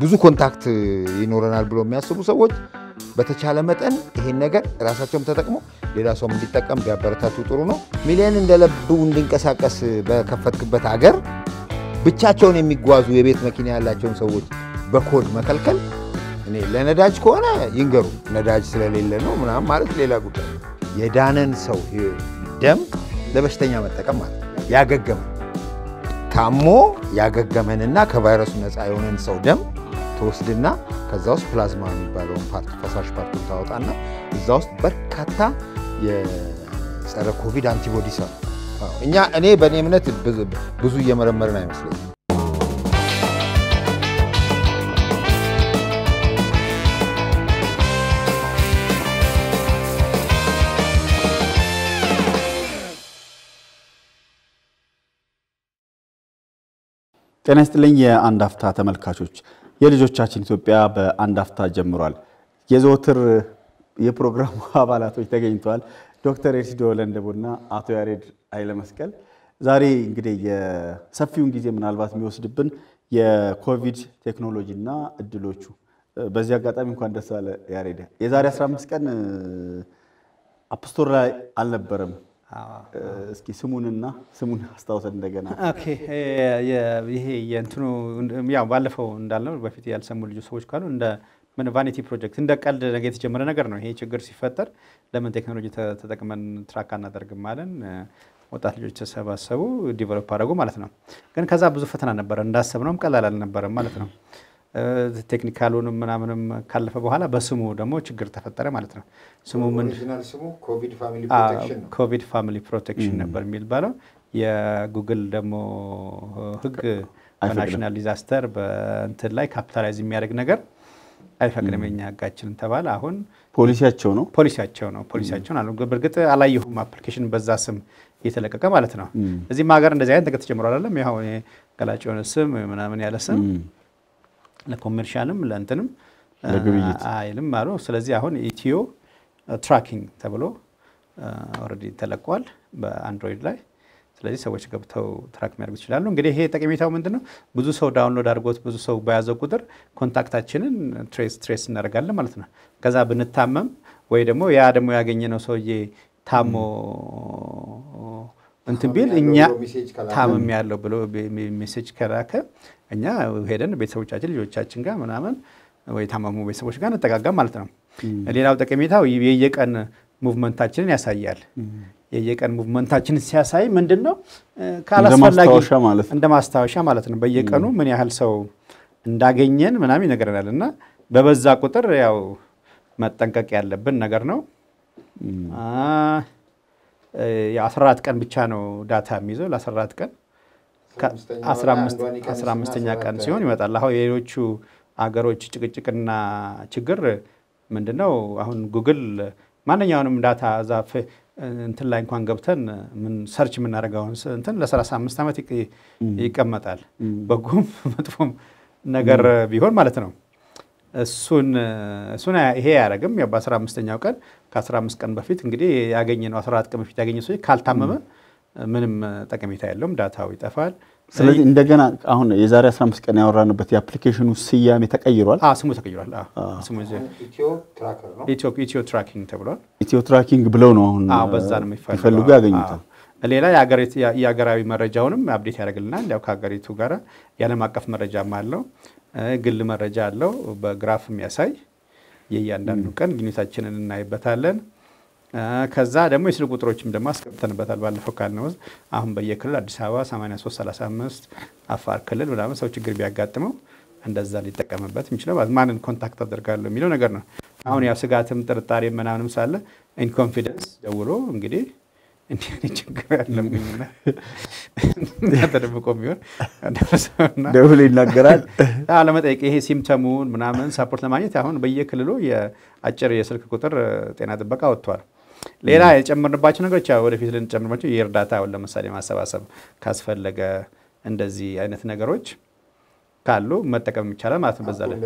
ብዙ ኮንታክት ይኖረናል ብሎ የሚያስቡ ሰዎች በተቻለ መጠን ይሄን ነገር ራሳቸውም ተጠቅሞ ሌላ ሰውም እንዲጠቀም ቢያበረታቱ ጥሩ ነው። ሚሊዮን እንደለብ እንዲንቀሳቀስ በከፈትክበት አገር ብቻቸውን የሚጓዙ የቤት መኪና ያላቸውን ሰዎች በኮድ መከልከል እኔ ለነዳጅ ከሆነ ይንገሩ፣ ነዳጅ ስለሌለ ነው ምናምን ማለት ሌላ ጉዳይ። የዳነን ሰው ደም ለበሽተኛ መጠቀም ማለት ያገገመ ታሞ ያገገመንና ከቫይረሱ ነፃ የሆነን ሰው ደም ትወስድና ከዛ ውስጥ ፕላዝማ የሚባለውን ፓርት ፈሳሽ ፓርቱን ታወጣና እዛ ውስጥ በርካታ የጸረ ኮቪድ አንቲቦዲስ አሉ። እኛ እኔ በእኔ እምነት ብዙ እየመረመርን አይመስለኝም። ጤና ይስጥልኝ የአንድ አፍታ ተመልካቾች፣ የልጆቻችን ኢትዮጵያ በአንድ አፍታ ጀምሯል። የዘወትር የፕሮግራሙ አባላቶች ተገኝተዋል። ዶክተር ኤርሲዶ ለንደቡና አቶ ያሬድ ኃይለመስቀል ዛሬ እንግዲህ የሰፊውን ጊዜ ምናልባት የሚወስድብን የኮቪድ ቴክኖሎጂና እድሎቹ በዚህ አጋጣሚ እንኳን ደስ አለ ያሬድ። የዛሬ 15 ቀን አፕስቶር ላይ አልነበረም እስኪ ስሙንና ስሙን አስታውሰን እንደገና። ይሄ የእንትኑ ያው ባለፈው እንዳልነው በፊት ያልሰሙ ልጆ ሰዎች ካሉ እንደ ምን ቫኒቲ ፕሮጀክት እንደ ቀልድ የተጀመረ ነገር ነው። ይሄ ችግር ሲፈጠር ለምን ቴክኖሎጂ ተጠቅመን ትራክ አናደርግም አለን። ወጣት ልጆች ተሰባሰቡ፣ ዲቨሎፕ አደረጉ ማለት ነው። ግን ከዛ ብዙ ፈተና ነበረ። እንዳሰብነውም ቀላል አልነበረም ማለት ነው። ቴክኒካሉንም ምናምንም ካለፈ በኋላ በስሙ ደግሞ ችግር ተፈጠረ ማለት ነው። ስሙ ምን ኮቪድ ፋሚሊ ፕሮቴክሽን ነበር የሚባለው። የጉግል ደግሞ ህግ በናሽናል ዲዛስተር በእንትን ላይ ካፒታላይዝ የሚያደርግ ነገር አይፈቅድም የኛ ህጋችንን ተባለ። አሁን ፖሊሲያቸው ነው ፖሊሲያቸው ነው ፖሊሲያቸውን አሉ። በእርግጥ አላየሁም አፕሊኬሽን በዛ ስም እየተለቀቀ ማለት ነው። እዚህም ሀገር እንደዚህ አይነት ነገር ተጨምሮ አላለም። ያው ገላጭ የሆነ ስም ምናምን ያለ ስም ለኮሜርሻልም ለእንትንም አይልም አሉ። ስለዚህ አሁን ኢትዮ ትራኪንግ ተብሎ ኦልሬዲ ተለቋል በአንድሮይድ ላይ። ስለዚህ ሰዎች ገብተው ትራክ የሚያደርጉ ይችላሉ። እንግዲህ ይሄ ጠቀሜታው ምንድን ነው? ብዙ ሰው ዳውንሎድ አድርጎት ብዙ ሰው በያዘው ቁጥር ኮንታክታችንን ትሬስ ትሬስ እናደርጋለን ማለት ነው። ከዛ ብንታመም ወይ ደግሞ ያ ደግሞ ያገኘነው ሰውዬ ታሞ እንትን ቢል እኛ ታምም ያለው ብሎ ሜሴጅ ከላከ እኛ ሄደን ቤተሰቦቻችን ልጆቻችን ጋር ምናምን ወይ ታማሙ ቤተሰቦች ጋር እንጠጋጋም ማለት ነው። ሌላው ጠቀሜታው የየቀን ሙቭመንታችንን ያሳያል። የየቀን ሙቭመንታችንን ሲያሳይ ምንድን ነው ካላስፈላጊ እንደ ማስታወሻ ማለት ነው። በየቀኑ ምን ያህል ሰው እንዳገኘን ምናምን ይነግረናል እና በበዛ ቁጥር ያው መጠንቀቅ ያለብን ነገር ነው። የ14 ቀን ብቻ ነው ዳታ የሚይዘው ለ14 ቀን አስራ አምስተኛ ቀን ሲሆን ይመጣል። አሁን የሌሎቹ አገሮች ጭቅጭቅና ችግር ምንድን ነው? አሁን ጉግል ማንኛውንም ዳታ ዛፍ እንትን ላይ እንኳን ገብተን ምን ሰርች የምናደርገውን እንትን ለ አምስት ዓመት ይቀመጣል። በጎም መጥፎም ነገር ቢሆን ማለት ነው። እሱን እሱን ይሄ አያደርግም። ያው በአስራ አምስተኛው ቀን ከአስራ አምስት ቀን በፊት እንግዲህ ያገኘ ነው አስራ አራት ቀን በፊት ያገኘ ሰው ካልታመመ ምንም ጠቀሜታ የለውም፣ ዳታው ይጠፋል። ስለዚህ እንደገና አሁን የዛሬ 15 ቀን ያወራንበት የአፕሊኬሽኑ ስያሜ ተቀይሯል። ስሙ ተቀይሯል። ኢትዮ ትራኪንግ ተብሏል። ኢትዮ ትራኪንግ ብለው ነው አሁን በዛ ነው የሚፈልጉ ያገኙታል። ሌላ የሀገራዊ መረጃውንም አብዴት ያደርግልናል። ያው ከሀገሪቱ ጋር የዓለም አቀፍ መረጃም አለው። ግል መረጃ አለው በግራፍ የሚያሳይ የእያንዳንዱ ቀን ግኝታችንን እናይበታለን። ከዛ ደግሞ የስልክ ቁጥሮችም ደግሞ አስገብተንበታል። ባለፈው ካልነው አሁን በየክልል አዲስ አበባ 8335 35 አፋር ክልል ምናምን ሰው ችግር ቢያጋጥመው እንደዛ ሊጠቀምበት የሚችለው ማንን ኮንታክት አደርጋለሁ የሚለው ነገር ነው። አሁን ያው ስጋትም ጥርጣሬ ምናምንም ሳለ ኢንኮንፊደንስ ደውሎ እንግዲህ እንዲህ ችግር ያለብኝና ተደብቆ ቢሆን ይናገራል ለመጠየቅ ይሄ ሲምተሙን ምናምን ሳፖርት ለማግኘት አሁን በየክልሉ የአጭር የስልክ ቁጥር ጤና ጥበቃ ወጥቷል። ሌላ የጨመርንባቸው ነገሮች ወደፊት ልንጨምርባቸው የእርዳታ ለምሳሌ ማሰባሰብ ካስፈለገ እንደዚህ አይነት ነገሮች ካሉ መጠቀም ይቻላል ማለት ነው። በዛ ላይ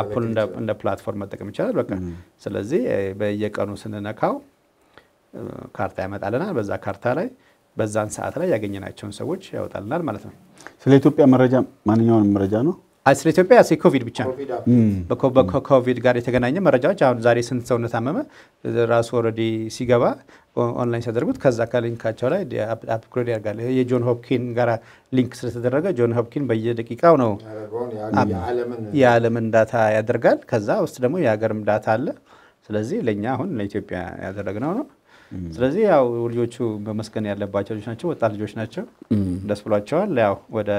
አፑል እንደ ፕላትፎርም መጠቀም ይቻላል። በቃ ስለዚህ በየቀኑ ስንነካው ካርታ ያመጣልናል። በዛ ካርታ ላይ በዛን ሰዓት ላይ ያገኘናቸውን ሰዎች ያወጣልናል ማለት ነው። ስለ ኢትዮጵያ መረጃ ማንኛውንም መረጃ ነው ስለ ኢትዮጵያ ስለ ኮቪድ ብቻ ነው። በኮቪድ ጋር የተገናኘ መረጃዎች አሁን ዛሬ ስንት ሰው ታመመ ራሱ ኦልሬዲ ሲገባ ኦንላይን ሲያደርጉት ከዛ ከሊንካቸው ላይ አፕግሬድ ያርጋል። የጆን ሆፕኪን ጋር ሊንክ ስለተደረገ ጆን ሆፕኪን በየደቂቃው ነው የዓለምን ዳታ ያደርጋል። ከዛ ውስጥ ደግሞ የሀገርም ዳታ አለ። ስለዚህ ለእኛ አሁን ለኢትዮጵያ ያደረግነው ነው። ስለዚህ ያው ልጆቹ በመስገን ያለባቸው ልጆች ናቸው፣ ወጣት ልጆች ናቸው፣ ደስ ብሏቸዋል። ያው ወደ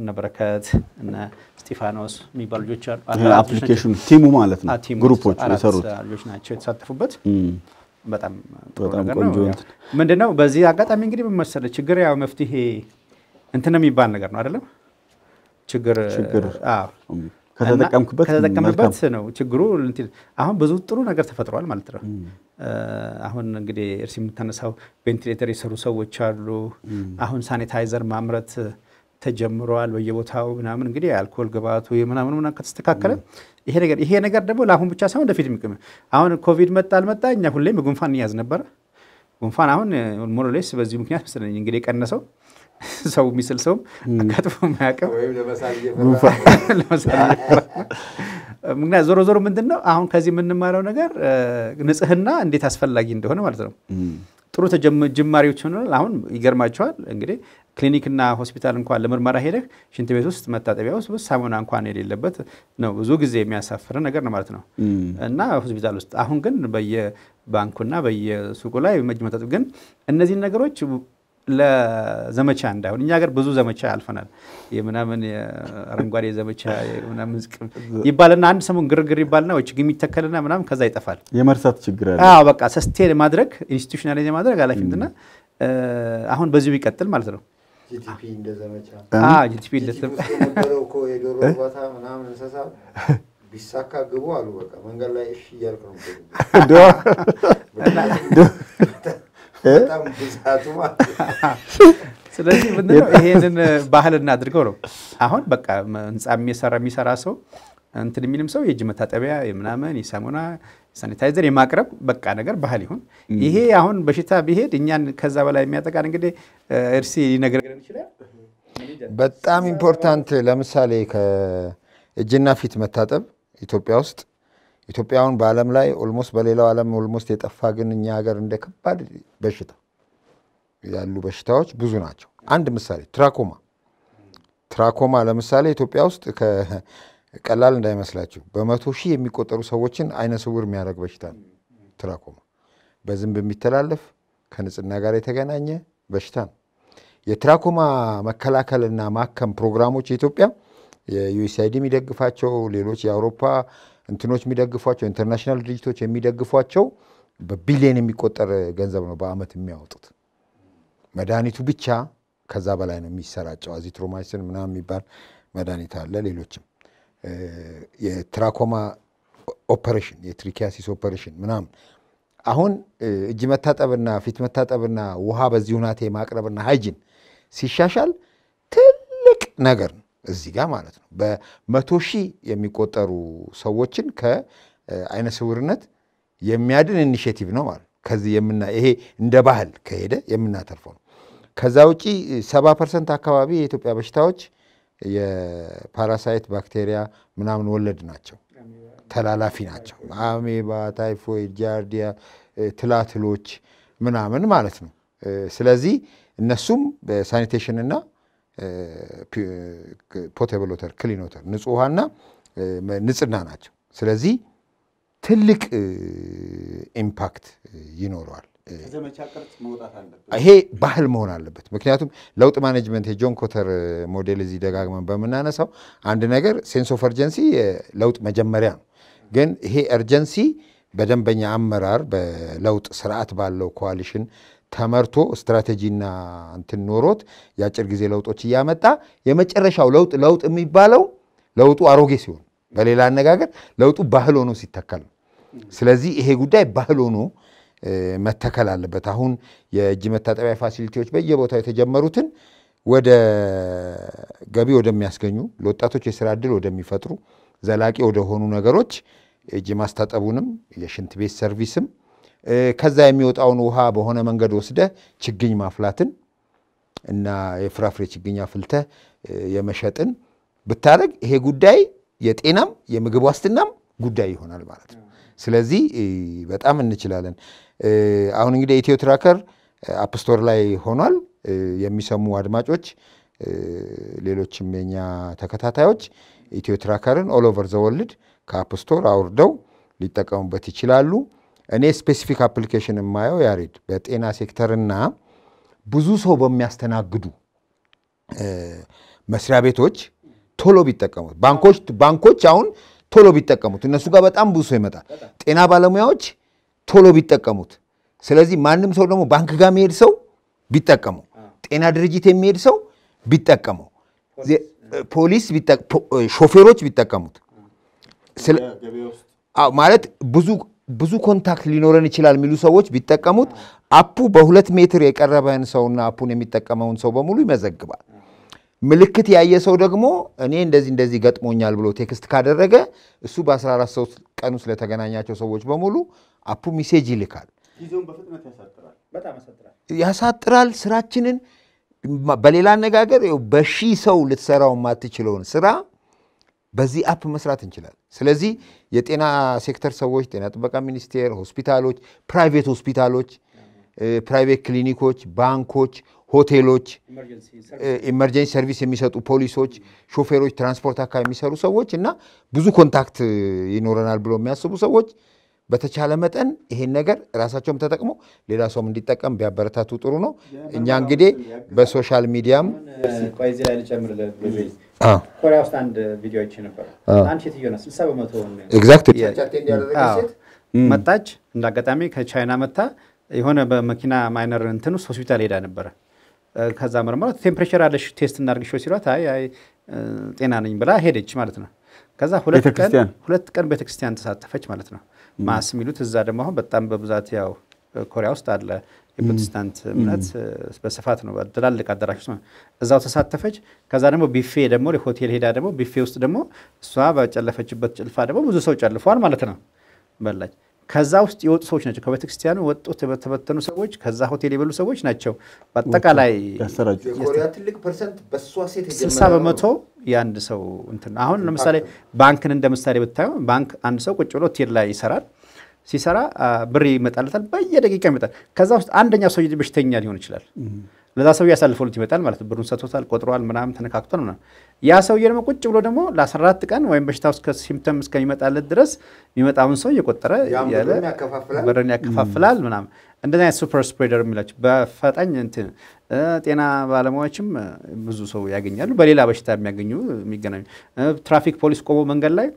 እነ በረከት እነ ስጢፋኖስ የሚባሉ ልጆች አሉ። አፕሊኬሽኑ ቲሙ ማለት ነው፣ ግሩፖች የሰሩት ልጆች ናቸው የተሳተፉበት። በጣም ቆንጆ ምንድን ነው። በዚህ አጋጣሚ እንግዲህ መሰለ ችግር ያው መፍትሄ እንትን የሚባል ነገር ነው አይደለም ችግር ከተጠቀምኩበት ነው ችግሩ። አሁን ብዙ ጥሩ ነገር ተፈጥሯል ማለት ነው። አሁን እንግዲህ እርስ የምታነሳው ቬንቲሌተር የሰሩ ሰዎች አሉ። አሁን ሳኒታይዘር ማምረት ተጀምረዋል በየቦታው ምናምን እንግዲህ የአልኮል ግብአቱ ምናምን ምናምን ከተስተካከለ ይሄ ነገር ይሄ ነገር ደግሞ ለአሁን ብቻ ሳይሆን ወደፊት የሚቀም አሁን ኮቪድ መጣ አልመጣ እኛ ሁሌም ጉንፋን እንያዝ ነበረ። ጉንፋን አሁን ሞሮሌስ በዚህ ምክንያት መሰለኝ እንግዲህ የቀነሰው ሰው የሚስል ሰውም አጋጥሞ ማያውቅም ምክንያት ዞሮ ዞሮ ምንድን ነው አሁን ከዚህ የምንማረው ነገር ንጽህና እንዴት አስፈላጊ እንደሆነ ማለት ነው። ጥሩ ጅማሪዎች ሆናል። አሁን ይገርማቸዋል እንግዲህ ክሊኒክና ሆስፒታል እንኳን ለምርመራ ሄደህ ሽንት ቤት ውስጥ መታጠቢያ ውስጥ ሳሙና እንኳን የሌለበት ነው። ብዙ ጊዜ የሚያሳፍር ነገር ነው ማለት ነው እና ሆስፒታል ውስጥ አሁን ግን በየባንኩና በየሱቁ ላይ መጅ መታጠብ ግን እነዚህን ነገሮች ለዘመቻ እንዳይሆን እኛ ገር ብዙ ዘመቻ ያልፈናል። የምናምን አረንጓዴ ዘመቻ ምናምን ይባልና አንድ ሰሞን ግርግር ይባልና ወይ ችግኝ የሚተከልና ምናምን ከዛ ይጠፋል። የመርሳት ችግር አለ። አዎ በቃ ሰስቴን ማድረግ ኢንስቲቱሽናላይዝ ማድረግ ኃላፊነትና አሁን በዚሁ ይቀጥል ማለት ነው። ጂቲፒ እንደ ዘመቻ ቢሳካ ግቡ አሉ። በቃ መንገድ ላይ እሺ እያልኩ ነው ስለዚህ ምንድነው ይሄንን ባህል እናድርገው ነው። አሁን በቃ ህንፃ የሚሰራ የሚሰራ ሰው እንትን የሚልም ሰው የእጅ መታጠቢያ የምናምን የሳሙና ሳኒታይዘር የማቅረብ በቃ ነገር ባህል ይሁን። ይሄ አሁን በሽታ ቢሄድ እኛን ከዛ በላይ የሚያጠቃን እንግዲህ እርሲ ሊነግረን ይችላል። በጣም ኢምፖርታንት ለምሳሌ ከእጅና ፊት መታጠብ ኢትዮጵያ ውስጥ ኢትዮጵያውን በዓለም ላይ ኦልሞስት በሌላው ዓለም ኦልሞስት የጠፋ ግን እኛ ሀገር እንደ ከባድ በሽታ ያሉ በሽታዎች ብዙ ናቸው። አንድ ምሳሌ ትራኮማ። ትራኮማ ለምሳሌ ኢትዮጵያ ውስጥ ቀላል እንዳይመስላችሁ በመቶ ሺህ የሚቆጠሩ ሰዎችን አይነ ስውር የሚያደርግ በሽታ ነው። ትራኮማ በዝንብ የሚተላለፍ ከንጽህና ጋር የተገናኘ በሽታ ነው። የትራኮማ መከላከልና ማከም ፕሮግራሞች የኢትዮጵያ የዩኤስአይዲ የሚደግፋቸው ሌሎች የአውሮፓ እንትኖች የሚደግፏቸው ኢንተርናሽናል ድርጅቶች የሚደግፏቸው በቢሊየን የሚቆጠር ገንዘብ ነው በአመት የሚያወጡት። መድኃኒቱ ብቻ ከዛ በላይ ነው የሚሰራጨው። አዚትሮማይስን ምናምን የሚባል መድኃኒት አለ። ሌሎችም የትራኮማ ኦፐሬሽን፣ የትሪኪያሲስ ኦፐሬሽን ምናምን አሁን እጅ መታጠብና ፊት መታጠብና ውሃ በዚህ ሁናቴ ማቅረብና ሃይጂን ሲሻሻል ትልቅ ነገር ነው። እዚህ ጋር ማለት ነው። በመቶ ሺህ የሚቆጠሩ ሰዎችን ከአይነ ስውርነት የሚያድን ኢኒሽቲቭ ነው ማለት ነው። ከዚህ የምና ይሄ እንደ ባህል ከሄደ የምናተርፈው ነው። ከዛ ውጪ ሰባ ፐርሰንት አካባቢ የኢትዮጵያ በሽታዎች የፓራሳይት ባክቴሪያ ምናምን ወለድ ናቸው፣ ተላላፊ ናቸው። አሜባ፣ ታይፎይድ፣ ጃርዲያ፣ ትላትሎች ምናምን ማለት ነው። ስለዚህ እነሱም በሳኒቴሽንና ፖቴብል ወተር ክሊን ወተር ንጹህ ውሃና ንጽህና ናቸው። ስለዚህ ትልቅ ኢምፓክት ይኖረዋል። ይሄ ባህል መሆን አለበት። ምክንያቱም ለውጥ ማኔጅመንት የጆን ኮተር ሞዴል እዚህ ደጋግመን በምናነሳው አንድ ነገር ሴንስ ኦፍ እርጀንሲ ለውጥ መጀመሪያ ነው። ግን ይሄ እርጀንሲ በደንበኛ አመራር፣ በለውጥ ስርዓት ባለው ኮዋሊሽን ተመርቶ ስትራቴጂና እንትን ኖሮት የአጭር ጊዜ ለውጦች እያመጣ የመጨረሻው ለውጥ ለውጥ የሚባለው ለውጡ አሮጌ ሲሆን፣ በሌላ አነጋገር ለውጡ ባህል ሆኖ ሲተከል ስለዚህ ይሄ ጉዳይ ባህል ሆኖ መተከል አለበት። አሁን የእጅ መታጠቢያ ፋሲሊቲዎች በየቦታው የተጀመሩትን ወደ ገቢ ወደሚያስገኙ ለወጣቶች የስራ እድል ወደሚፈጥሩ ዘላቂ ወደሆኑ ነገሮች እጅ ማስታጠቡንም የሽንት ቤት ሰርቪስም ከዛ የሚወጣውን ውሃ በሆነ መንገድ ወስደ ችግኝ ማፍላትን እና የፍራፍሬ ችግኝ አፍልተ የመሸጥን ብታደረግ ይሄ ጉዳይ የጤናም የምግብ ዋስትናም ጉዳይ ይሆናል ማለት ነው። ስለዚህ በጣም እንችላለን። አሁን እንግዲህ ኢትዮ ትራከር አፕስቶር ላይ ሆኗል። የሚሰሙ አድማጮች፣ ሌሎችም የኛ ተከታታዮች ኢትዮ ትራከርን ኦል ኦቨር ከአፕስቶር አውርደው ሊጠቀሙበት ይችላሉ። እኔ ስፔሲፊክ አፕሊኬሽን የማየው ያሬድ በጤና ሴክተርና ብዙ ሰው በሚያስተናግዱ መስሪያ ቤቶች ቶሎ ቢጠቀሙት፣ ባንኮች ባንኮች አሁን ቶሎ ቢጠቀሙት፣ እነሱ ጋር በጣም ብዙ ሰው ይመጣል። ጤና ባለሙያዎች ቶሎ ቢጠቀሙት፣ ስለዚህ ማንም ሰው ደግሞ ባንክ ጋር የሚሄድ ሰው ቢጠቀሙ፣ ጤና ድርጅት የሚሄድ ሰው ቢጠቀሙ፣ ፖሊስ ሾፌሮች ቢጠቀሙት ማለት ብዙ ብዙ ኮንታክት ሊኖረን ይችላል የሚሉ ሰዎች ቢጠቀሙት አፑ በሁለት ሜትር የቀረበን ሰውና አፑን የሚጠቀመውን ሰው በሙሉ ይመዘግባል። ምልክት ያየ ሰው ደግሞ እኔ እንደዚህ እንደዚህ ገጥሞኛል ብሎ ቴክስት ካደረገ እሱ በ14 ሰው ቀን ውስጥ ለተገናኛቸው ሰዎች በሙሉ አፑ ሚሴጅ ይልካል። ያሳጥራል ስራችንን። በሌላ አነጋገር በሺ ሰው ልትሰራው የማትችለውን ስራ በዚህ አፕ መስራት እንችላለን። ስለዚህ የጤና ሴክተር ሰዎች፣ ጤና ጥበቃ ሚኒስቴር፣ ሆስፒታሎች፣ ፕራይቬት ሆስፒታሎች፣ ፕራይቬት ክሊኒኮች፣ ባንኮች፣ ሆቴሎች፣ ኢመርጀንሲ ሰርቪስ የሚሰጡ ፖሊሶች፣ ሾፌሮች፣ ትራንስፖርት አካባቢ የሚሰሩ ሰዎች እና ብዙ ኮንታክት ይኖረናል ብሎ የሚያስቡ ሰዎች በተቻለ መጠን ይሄን ነገር ራሳቸውም ተጠቅመው ሌላ ሰውም እንዲጠቀም ቢያበረታቱ ጥሩ ነው። እኛ እንግዲህ በሶሻል ሚዲያም ቆይ እዚህ ላይ ልጨምርልህ ኮሪያ ውስጥ አንድ ቪዲዮ አይቼ ነበር። አንድ ሴትዮ ናት ስልሳ በመቶውን ኤግዛክትሊ መጣች። እንደ አጋጣሚ ከቻይና መታ የሆነ በመኪና ማይነር እንትን ውስጥ ሆስፒታል ሄዳ ነበረ። ከዛ መርመራ ቴምፕሬቸር አለሽ ቴስት እናድርግሽ ሲሏት አይ አይ ጤና ነኝ ብላ ሄደች ማለት ነው። ከዛ ቀን ሁለት ቀን ቤተክርስቲያን ተሳተፈች ማለት ነው። ማስ የሚሉት እዛ ደግሞ አሁን በጣም በብዛት ያው ኮሪያ ውስጥ አለ የፕሮቴስታንት እምነት በስፋት ነው ትላልቅ አዳራሽ እዛው ተሳተፈች። ከዛ ደግሞ ቢፌ ደግሞ ሆቴል ሄዳ ደግሞ ቢፌ ውስጥ ደግሞ እሷ በጨለፈችበት ጭልፋ ደግሞ ብዙ ሰው ጨልፏል ማለት ነው በላች። ከዛ ውስጥ የወጡ ሰዎች ናቸው። ከቤተክርስቲያኑ ወጡ የተበተኑ ሰዎች፣ ከዛ ሆቴል የበሉ ሰዎች ናቸው። በአጠቃላይ ስልሳ በመቶ የአንድ ሰው እንትን አሁን ለምሳሌ ባንክን እንደ ምሳሌ ብታየው ባንክ አንድ ሰው ቁጭ ብሎ ሆቴል ላይ ይሰራል። ሲሰራ ብር ይመጣለታል፣ በየደቂቃ ይመጣል። ከዛ ውስጥ አንደኛ ሰው በሽተኛ ሊሆን ይችላል። ለዛ ሰውዬ ያሳልፈሉት ይመጣል ማለት ብሩን ሰቶታል፣ ቆጥሯል፣ ምናምን ተነካክቷል ምናምን። ያ ሰውዬ ደግሞ ቁጭ ብሎ ደግሞ ለ14 ቀን ወይም በሽታ እስከ ሲምፕተም እስከሚመጣለት ድረስ የሚመጣውን ሰው እየቆጠረ ብርን ያከፋፍላል ምናምን። እንደዚህ አይነት ሱፐር ስፕሬደር የሚላቸው በፈጣኝ እንትን ጤና ባለሙያዎችም ብዙ ሰው ያገኛሉ። በሌላ በሽታ የሚያገኙ የሚገናኙ ትራፊክ ፖሊስ ቆሞ መንገድ ላይ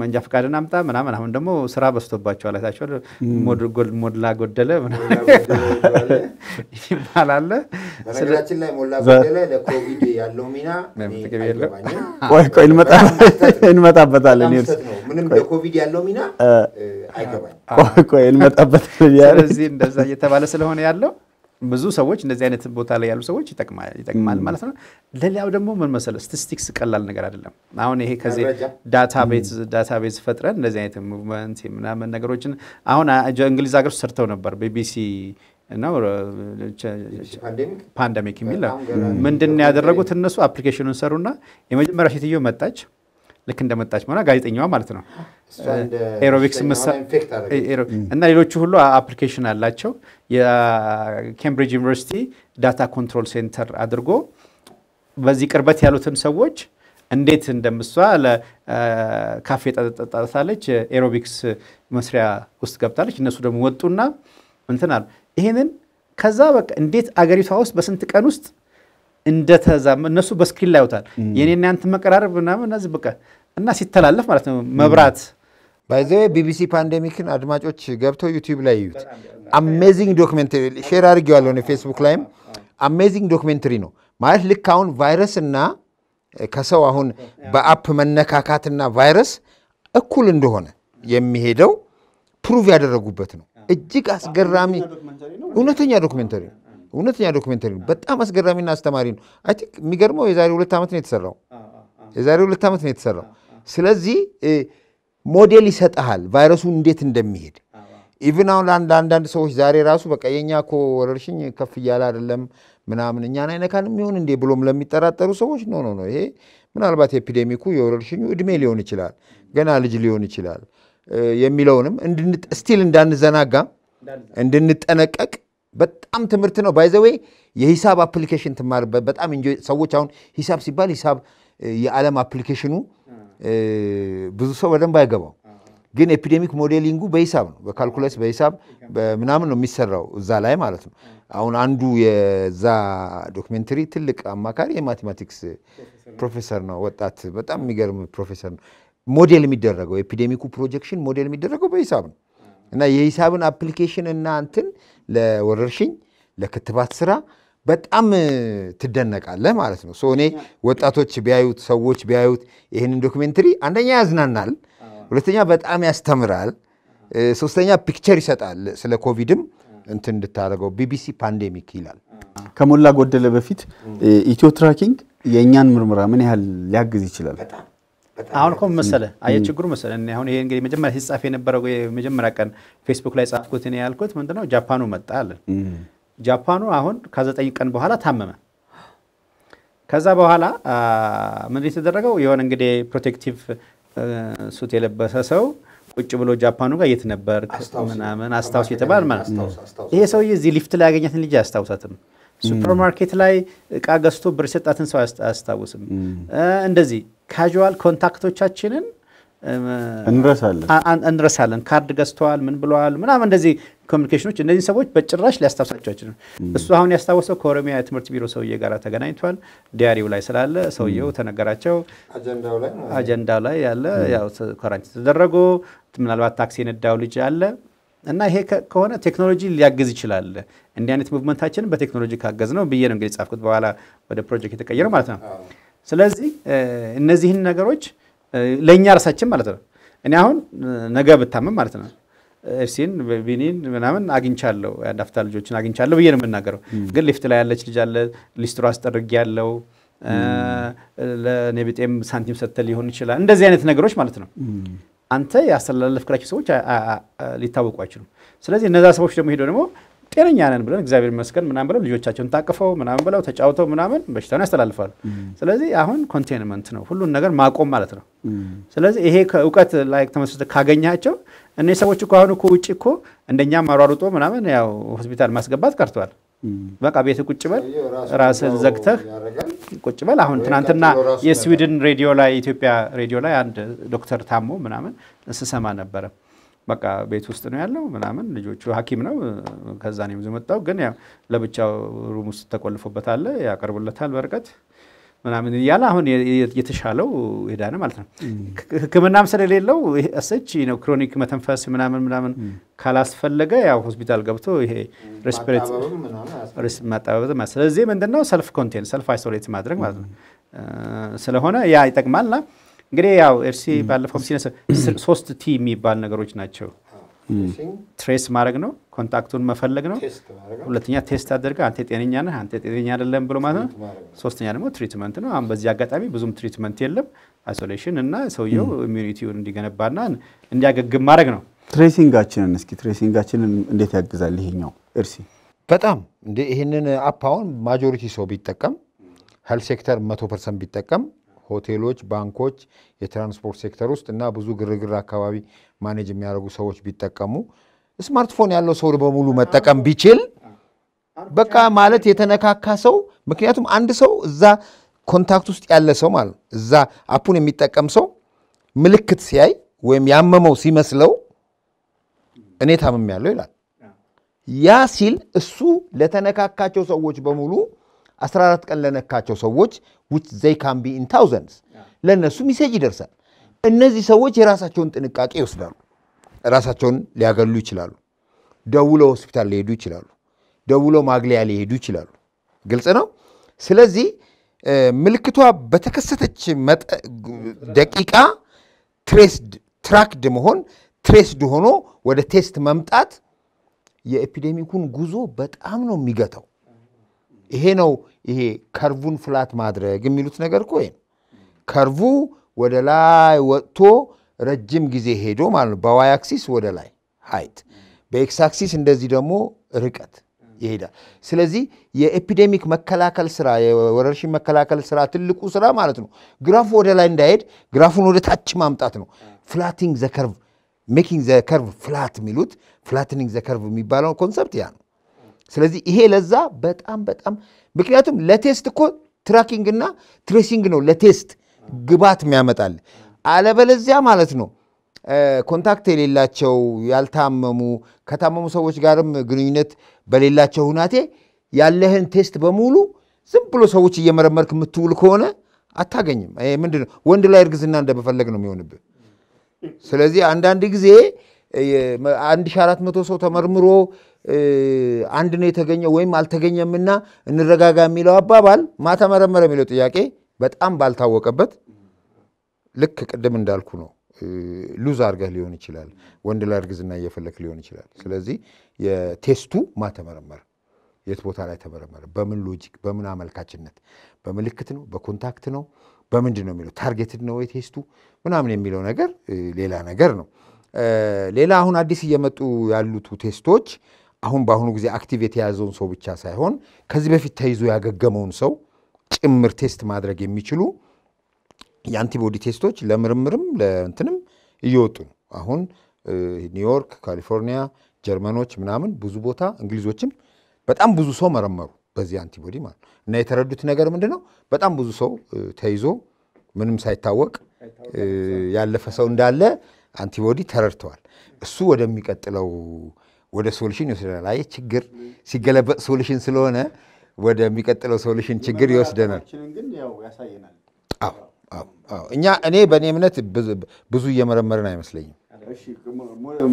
መንጃ ፈቃድን አምጣ ምናምን። አሁን ደግሞ ስራ በዝቶባቸዋል። አይታችኋል። ሞላ ጎደለ ይባላል። በነገራችን ላይ ሞላ ጎደለ ለኮቪድ ያለው ሚና እንመጣበታለን። ምንም ለኮቪድ ያለው ሚና አይገባኝ። እንመጣበታለን። ስለዚህ እንደዛ እየተባለ ስለሆነ ያለው ብዙ ሰዎች እንደዚህ አይነት ቦታ ላይ ያሉ ሰዎች ይጠቅማል ማለት ነው። ሌላው ደግሞ ምን መሰለ ስታቲስቲክስ ቀላል ነገር አይደለም። አሁን ይሄ ከዚህ ዳታቤዝ ፈጥረን እንደዚህ አይነት ሙቭመንት ምናምን ነገሮችን አሁን እንግሊዝ ሀገር ሰርተው ነበር ቢቢሲ ነው ፓንደሚክ የሚል ምንድን ያደረጉት እነሱ አፕሊኬሽኑን ሰሩና የመጀመሪያ ሴትዮ መጣች። ልክ እንደመጣች መሆና ጋዜጠኛዋ ማለት ነው ኤሮቢክስ እና ሌሎቹ ሁሉ አፕሊኬሽን አላቸው። የኬምብሪጅ ዩኒቨርሲቲ ዳታ ኮንትሮል ሴንተር አድርጎ በዚህ ቅርበት ያሉትን ሰዎች እንዴት እንደምሷ ለካፌ ጠጣታለች፣ ኤሮቢክስ መስሪያ ውስጥ ገብታለች። እነሱ ደግሞ ወጡና እንትን አሉ። ይህንን ከዛ በቃ እንዴት አገሪቷ ውስጥ በስንት ቀን ውስጥ እንደተዛመ እነሱ በስክሪን ላይ ያውታል የኔ እናንተ መቀራረብ ምናምን በቃ እና ሲተላለፍ ማለት ነው መብራት ባይዘ ቢቢሲ ፓንዴሚክን አድማጮች ገብተው ዩቲዩብ ላይ ይዩት። አሜዚንግ ዶክሜንተሪ ሼር አድርጌዋለሁ ፌስቡክ ላይም አሜዚንግ ዶክሜንተሪ ነው ማለት ልክ አሁን ቫይረስ እና ከሰው አሁን በአፕ መነካካትና ቫይረስ እኩል እንደሆነ የሚሄደው ፕሩቭ ያደረጉበት ነው። እጅግ አስገራሚ እውነተኛ ዶክሜንተሪ ነው። እውነተኛ ዶክሜንተሪ ነው። በጣም አስገራሚና አስተማሪ ነው። አይ ቲንክ የሚገርመው የዛሬ ሁለት ዓመት ነው የተሰራው። የዛሬ ሁለት ዓመት ነው የተሰራው። ስለዚህ ሞዴል ይሰጥሃል ቫይረሱ እንዴት እንደሚሄድ። ኢቭን አሁን ለአንዳንድ ሰዎች ዛሬ ራሱ በቃ የኛ ኮ ወረርሽኝ ከፍ እያለ አይደለም ምናምን እኛን አይነካንም ይሆን እንዴ ብሎም ለሚጠራጠሩ ሰዎች ኖ ኖ ኖ ይሄ ምናልባት ኤፒዴሚኩ የወረርሽኙ እድሜ ሊሆን ይችላል፣ ገና ልጅ ሊሆን ይችላል የሚለውንም ስቲል እንዳንዘናጋ እንድንጠነቀቅ በጣም ትምህርት ነው። ባይዘዌ የሂሳብ አፕሊኬሽን ትማርበት በጣም ሰዎች አሁን ሂሳብ ሲባል ሂሳብ የዓለም አፕሊኬሽኑ ብዙ ሰው በደንብ አይገባው። ግን ኤፒዴሚክ ሞዴሊንጉ በሂሳብ ነው፣ በካልኩለስ በሂሳብ ምናምን ነው የሚሰራው እዛ ላይ ማለት ነው። አሁን አንዱ የዛ ዶክሜንተሪ ትልቅ አማካሪ የማቴማቲክስ ፕሮፌሰር ነው፣ ወጣት በጣም የሚገርም ፕሮፌሰር ነው። ሞዴል የሚደረገው ኤፒዴሚኩ ፕሮጀክሽን ሞዴል የሚደረገው በሂሳብ ነው እና የሂሳብን አፕሊኬሽን እና እንትን ለወረርሽኝ ለክትባት ስራ በጣም ትደነቃለህ ማለት ነው። እኔ ወጣቶች ቢያዩት ሰዎች ቢያዩት ይህንን ዶክሜንተሪ አንደኛ ያዝናናል፣ ሁለተኛ በጣም ያስተምራል፣ ሶስተኛ ፒክቸር ይሰጣል። ስለ ኮቪድም እንትን እንድታደርገው ቢቢሲ ፓንዴሚክ ይላል። ከሞላ ጎደለ በፊት ኢትዮ ትራኪንግ የእኛን ምርምራ ምን ያህል ሊያግዝ ይችላል? አሁን እኮ መሰለ አየ ችግሩ መሰለ አሁን ይሄ እንግዲህ መጀመሪያ ሲጻፍ የነበረው የመጀመሪያ ቀን ፌስቡክ ላይ ጻፍኩት እኔ ያልኩት ምንድነው ጃፓኑ መጣ አለን ጃፓኑ አሁን ከዘጠኝ ቀን በኋላ ታመመ። ከዛ በኋላ ምንድን የተደረገው የሆነ እንግዲህ ፕሮቴክቲቭ ሱት የለበሰ ሰው ቁጭ ብሎ ጃፓኑ ጋር የት ነበር ምናምን አስታውስ የተባለ ማለት ነው። ይሄ ሰውዬ እዚህ ሊፍት ላይ ያገኛትን ልጅ አያስታውሳትም። ሱፐርማርኬት ላይ እቃ ገዝቶ ብር የሰጣትን ሰው አያስታውስም። እንደዚህ ካዥዋል ኮንታክቶቻችንን እንረሳለን። ካርድ ገዝተዋል፣ ምን ብለዋል፣ ምናምን እንደዚህ ኮሚኒኬሽኖች እነዚህ ሰዎች በጭራሽ ሊያስታውሳቸው እሱ አሁን ያስታወሰው ከኦሮሚያ የትምህርት ቢሮ ሰውዬ ጋር ተገናኝቷል። ዲያሪው ላይ ስላለ ሰውየው ተነገራቸው። አጀንዳው ላይ ያለ ያው ተደረጉ ምናልባት ታክሲ የነዳው ልጅ አለ እና ይሄ ከሆነ ቴክኖሎጂ ሊያግዝ ይችላል። እንዲህ አይነት ሙቭመንታችን በቴክኖሎጂ ካገዝ ነው ብዬ ነው እንግዲህ ጻፍኩት። በኋላ ወደ ፕሮጀክት የተቀየረው ማለት ነው። ስለዚህ እነዚህን ነገሮች ለእኛ ራሳችን ማለት ነው። እኔ አሁን ነገ ብታመም ማለት ነው ኤፍሲን ቢኒን ምናምን አግኝቻለሁ የአዳፍታ ልጆችን አግኝቻለሁ ብዬ ነው የምናገረው። ግን ሊፍት ላይ ያለች ልጅ አለ ሊስትሮ አስጠርግ ያለው ለእኔ ሳንቲም ሰተ ሊሆን ይችላል። እንደዚህ አይነት ነገሮች ማለት ነው አንተ ያስተላለፍክላቸው ሰዎች ሊታወቁ አይችሉም። ስለዚህ እነዛ ሰዎች ደግሞ ሄደው ደግሞ ጤነኛ ነን ብለን እግዚአብሔር ይመስገን ምናምን ብለው ልጆቻቸውን ታቅፈው ምናምን ብለው ተጫውተው ምናምን በሽታውን ያስተላልፋሉ። ስለዚህ አሁን ኮንቴንመንት ነው፣ ሁሉን ነገር ማቆም ማለት ነው። ስለዚህ ይሄ ከእውቀት ላይ ተመስርተህ ካገኛቸው እነዚህ ሰዎች እኮ አሁን እኮ ውጭ እኮ እንደኛ ማሯሩጦ ምናምን ያው ሆስፒታል ማስገባት ቀርቷል። በቃ ቤት ቁጭ በል ራስህን ዘግተህ ቁጭ በል። አሁን ትናንትና የስዊድን ሬዲዮ ላይ ኢትዮጵያ ሬዲዮ ላይ አንድ ዶክተር ታሞ ምናምን ስሰማ ነበረ። በቃ ቤት ውስጥ ነው ያለው ምናምን ልጆቹ ሐኪም ነው ከዛ ነው ይዞ መጣው። ግን ለብቻው ሩም ውስጥ ተቆልፎበታል፣ ያቀርቡለታል በርቀት ምናምን እያለ አሁን የተሻለው ሄዳነ ማለት ነው። ሕክምናም ስለሌለው እሰች ነው ክሮኒክ መተንፈስ ምናምን ምናምን ካላስፈለገ ያው ሆስፒታል ገብቶ ይሄ ሬስፒሬት መጠባበብ። ስለዚህ ምንድነው ሰልፍ ኮንቴን ሰልፍ አይሶሌት ማድረግ ማለት ነው ስለሆነ ያ ይጠቅማልና እንግዲህ ያው እርሲ ባለፈው ሲነሳ ሶስት ቲ የሚባል ነገሮች ናቸው። ትሬስ ማድረግ ነው፣ ኮንታክቱን መፈለግ ነው። ሁለተኛ ቴስት አድርገ አንተ ጤነኛ ነህ፣ አንተ ጤነኛ አይደለም ብሎ ማለት ነው። ሶስተኛ ደግሞ ትሪትመንት ነው። አሁን በዚህ አጋጣሚ ብዙም ትሪትመንት የለም። አይሶሌሽን እና ሰውየው ኢሚዩኒቲውን እንዲገነባና እንዲያገግም ማድረግ ነው። ትሬሲንጋችንን እስኪ ትሬሲንጋችንን እንዴት ያግዛል ይሄኛው እርሲ? በጣም እንደ ይህንን አፓውን ማጆሪቲ ሰው ቢጠቀም ሄልት ሴክተር መቶ ፐርሰንት ቢጠቀም ሆቴሎች፣ ባንኮች፣ የትራንስፖርት ሴክተር ውስጥ እና ብዙ ግርግር አካባቢ ማኔጅ የሚያደርጉ ሰዎች ቢጠቀሙ ስማርትፎን ያለው ሰው በሙሉ መጠቀም ቢችል በቃ ማለት የተነካካ ሰው ምክንያቱም አንድ ሰው እዛ ኮንታክት ውስጥ ያለ ሰው ማለት እዛ አፑን የሚጠቀም ሰው ምልክት ሲያይ ወይም ያመመው ሲመስለው እኔ ታምም ያለው ይላል። ያ ሲል እሱ ለተነካካቸው ሰዎች በሙሉ 14 ቀን ለነካቸው ሰዎች ዊች ዘይ ካን ቢ ኢን ታውዘንድስ ለእነሱ ሚሴጅ ይደርሳል። እነዚህ ሰዎች የራሳቸውን ጥንቃቄ ይወስዳሉ። ራሳቸውን ሊያገሉ ይችላሉ። ደውሎ ሆስፒታል ሊሄዱ ይችላሉ። ደውሎ ማግለያ ሊሄዱ ይችላሉ። ግልጽ ነው። ስለዚህ ምልክቷ በተከሰተች ደቂቃ ትሬስድ ትራክድ መሆን ትሬስድ ሆኖ ወደ ቴስት መምጣት የኤፒዴሚኩን ጉዞ በጣም ነው የሚገታው። ይሄ ነው ይሄ ከርቡን ፍላት ማድረግ የሚሉት ነገር እኮ ይሄ ነው። ከርቡ ወደ ላይ ወጥቶ ረጅም ጊዜ ሄዶ ማለት ነው። በዋይ አክሲስ ወደ ላይ ሀይት፣ በኤክስ አክሲስ እንደዚህ ደግሞ ርቀት ይሄዳል። ስለዚህ የኤፒዴሚክ መከላከል ስራ የወረርሽኝ መከላከል ስራ ትልቁ ስራ ማለት ነው ግራፉ ወደ ላይ እንዳይሄድ ግራፉን ወደ ታች ማምጣት ነው። ፍላቲንግ ዘ ከርቭ ሜኪንግ ዘ ከርቭ ፍላት የሚሉት ፍላትኒንግ ዘ ከርቭ የሚባለው ኮንሰፕት ያ ነው። ስለዚህ ይሄ ለዛ በጣም በጣም ምክንያቱም ለቴስት እኮ ትራኪንግ እና ትሬሲንግ ነው ለቴስት ግባት የሚያመጣል። አለበለዚያ ማለት ነው ኮንታክት የሌላቸው ያልታመሙ ከታመሙ ሰዎች ጋርም ግንኙነት በሌላቸው ሁናቴ ያለህን ቴስት በሙሉ ዝም ብሎ ሰዎች እየመረመርክ የምትውል ከሆነ አታገኝም። ምንድን ነው ወንድ ላይ እርግዝና እንደመፈለግ ነው የሚሆንብህ። ስለዚህ አንዳንድ ጊዜ አንድ ሺህ አራት መቶ ሰው ተመርምሮ አንድ ነው የተገኘ ወይም አልተገኘምና እንረጋጋ የሚለው አባባል ማታ መረመረ የሚለው ጥያቄ በጣም ባልታወቀበት ልክ ቅድም እንዳልኩ ነው። ሉዝ አድርገህ ሊሆን ይችላል። ወንድ ላይ እርግዝና እየፈለክ ሊሆን ይችላል። ስለዚህ የቴስቱ ማ የት ቦታ ላይ ተመረመረ፣ በምን ሎጂክ፣ በምን አመልካችነት፣ በምልክት ነው፣ በኮንታክት ነው፣ በምንድን ነው የሚለው ታርጌትድ ነው ወይ ቴስቱ ምናምን የሚለው ነገር ሌላ ነገር ነው። ሌላ አሁን አዲስ እየመጡ ያሉት ቴስቶች አሁን በአሁኑ ጊዜ አክቲቭ የተያዘውን ሰው ብቻ ሳይሆን ከዚህ በፊት ተይዞ ያገገመውን ሰው ጭምር ቴስት ማድረግ የሚችሉ የአንቲቦዲ ቴስቶች ለምርምርም ለእንትንም እየወጡ ነው። አሁን ኒውዮርክ፣ ካሊፎርኒያ፣ ጀርመኖች ምናምን ብዙ ቦታ እንግሊዞችም በጣም ብዙ ሰው መረመሩ በዚህ አንቲቦዲ ማለት ነው። እና የተረዱት ነገር ምንድን ነው? በጣም ብዙ ሰው ተይዞ ምንም ሳይታወቅ ያለፈ ሰው እንዳለ አንቲቦዲ ተረድተዋል። እሱ ወደሚቀጥለው ወደ ሶሉሽን ይወስደናል። አየህ ችግር ሲገለበጥ ሶሉሽን ስለሆነ ወደሚቀጥለው ሶሉሽን ችግር ይወስደናል። እኛ እኔ በእኔ እምነት ብዙ እየመረመርን አይመስለኝም።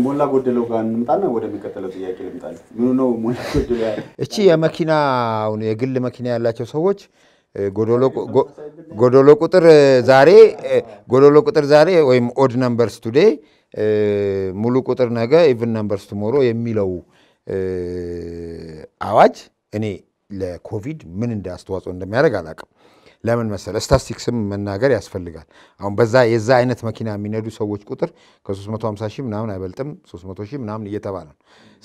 ሞላ ጎደለው ጋር እንምጣና ወደሚቀጥለው ጥያቄ ልምጣልህ። ምኑ ነው ሞላ ጎደለው? እቺ የመኪናውን የግል መኪና ያላቸው ሰዎች ጎዶሎ ቁጥር ዛሬ ጎዶሎ ቁጥር ዛሬ ወይም ኦድ ነምበርስ ቱዴይ ሙሉ ቁጥር ነገ ኢቭን ነምበርስ ቱሞሮ የሚለው አዋጅ እኔ ለኮቪድ ምን እንደ አስተዋጽኦ እንደሚያደርግ አላቅም። ለምን መሰለ ስታስቲክስም መናገር ያስፈልጋል። አሁን በዛ የዛ አይነት መኪና የሚነዱ ሰዎች ቁጥር ከ350 ሺህ ምናምን አይበልጥም፣ 300 ሺህ ምናምን እየተባለ ነው።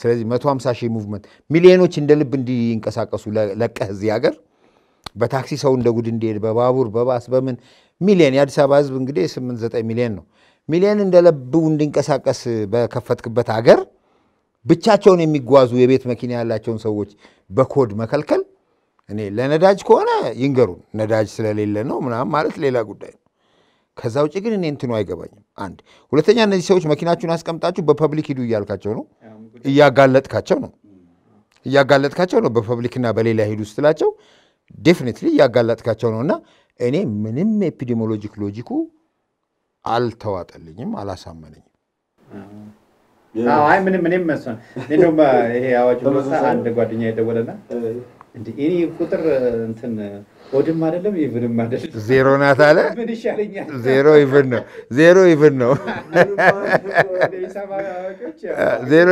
ስለዚህ 150 ሺህ ሙቭመንት ሚሊዮኖች እንደ ልብ እንዲንቀሳቀሱ ለቀህ እዚህ ሀገር በታክሲ ሰው እንደ ጉድ እንዲሄድ፣ በባቡር በባስ በምን ሚሊዮን የአዲስ አበባ ህዝብ እንግዲህ 89 ሚሊዮን ነው። ሚሊየን እንደ ልቡ እንዲንቀሳቀስ በከፈትክበት አገር ብቻቸውን የሚጓዙ የቤት መኪና ያላቸውን ሰዎች በኮድ መከልከል እኔ ለነዳጅ ከሆነ ይንገሩን፣ ነዳጅ ስለሌለ ነው ምናምን ማለት ሌላ ጉዳይ ነው። ከዛ ውጭ ግን እኔ እንትኑ አይገባኝም። አንድ ሁለተኛ፣ እነዚህ ሰዎች መኪናችሁን አስቀምጣችሁ በፐብሊክ ሂዱ እያልካቸው ነው፣ እያጋለጥካቸው ነው፣ እያጋለጥካቸው ነው። በፐብሊክና በሌላ ሂዱ ስትላቸው ዴፊኒትሊ እያጋለጥካቸው ነው። እና እኔ ምንም ኤፒዲሞሎጂክ ሎጂኩ አልተዋጠልኝም፣ አላሳመነኝም። አይ ምንም እኔም መስሎን እንደውም ይሄ አዋጅ አንድ ጓደኛ የደወለና እኔ ቁጥር እንትን ኦድም አይደለም ኢቭንም አይደለም ዜሮ ናት አለ። ምን ይሻለኛል? ዜሮ ኢቭን ነው። ዜሮ ኢቭን ነው። ዜሮ